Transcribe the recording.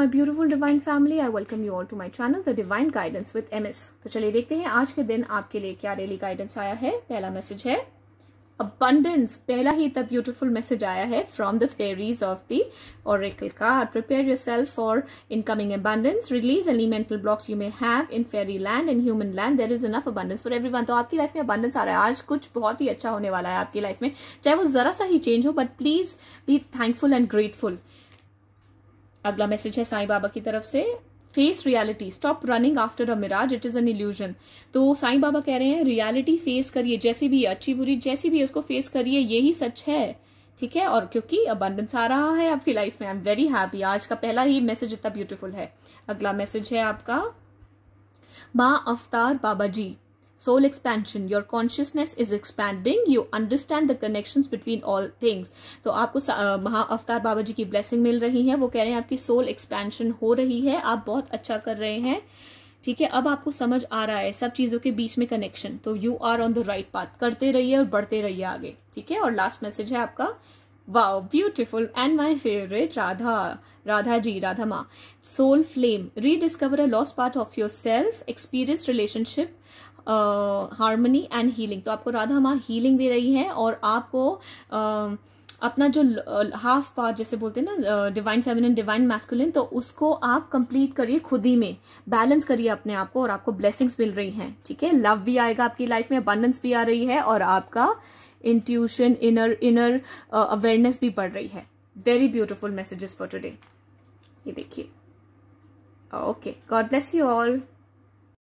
my beautiful divine family i welcome you all to my channel the divine guidance with ms तो चलिए देखते हैं आज के दिन आपके लिए क्या डेली गाइडेंस आया है पहला मैसेज है abundance पहला ही इतना beautiful message आया है from the fairies of the oracle card prepare yourself for incoming abundance release any mental blocks you may have in fairy land and human land there is enough abundance for everyone तो आपकी life में abundance आ रहा है आज कुछ बहुत ही अच्छा होने वाला है आपकी लाइफ में चाहे वो जरा सा ही चेंज हो but please be thankful and grateful अगला मैसेज है साईं बाबा की तरफ से face reality stop running after a mirage it is an illusion तो साईं बाबा कह रहे हैं रियलिटी फेस करिए जैसी भी अच्छी बुरी जैसी भी उसको फेस करिए यही सच है ठीक है और क्योंकि अबंडेंस आ रहा है आपकी लाइफ में आई एम वेरी हैप्पी आज का पहला ही मैसेज इतना ब्यूटीफुल है अगला मैसेज है आपका माँ अवतार Baba ji soul expansion your consciousness is expanding you understand the connections between all things तो आपको महा अवतार बाबा जी की ब्लेसिंग मिल रही है वो कह रहे हैं आपकी सोल एक्सपेंशन हो रही है आप बहुत अच्छा कर रहे हैं ठीक है अब आपको समझ आ रहा है सब चीज़ों के बीच में कनेक्शन तो you are on the right path करते रहिए और बढ़ते रहिए आगे ठीक है और लास्ट मैसेज है आपका beautiful and my favourite Radha Radha ji ji soul flame rediscover a loss part of yourself experience relationship harmony and healing तो आपको राधा माँ हीलिंग दे रही है और आपको uh, अपना जो हाफ पार्ट जैसे बोलते हैं ना डिवाइन फेमिनिन डिवाइन मैस्कुलिन तो उसको आप कंप्लीट करिए खुद ही में बैलेंस करिए अपने आप को और आपको ब्लेसिंग्स मिल रही हैं ठीक है लव भी आएगा आपकी लाइफ में अबंडेंस भी आ रही है और आपका इंट्यूशन इनर इनर अवेयरनेस भी बढ़ रही है very beautiful messages for today ये देखिए okay God bless you all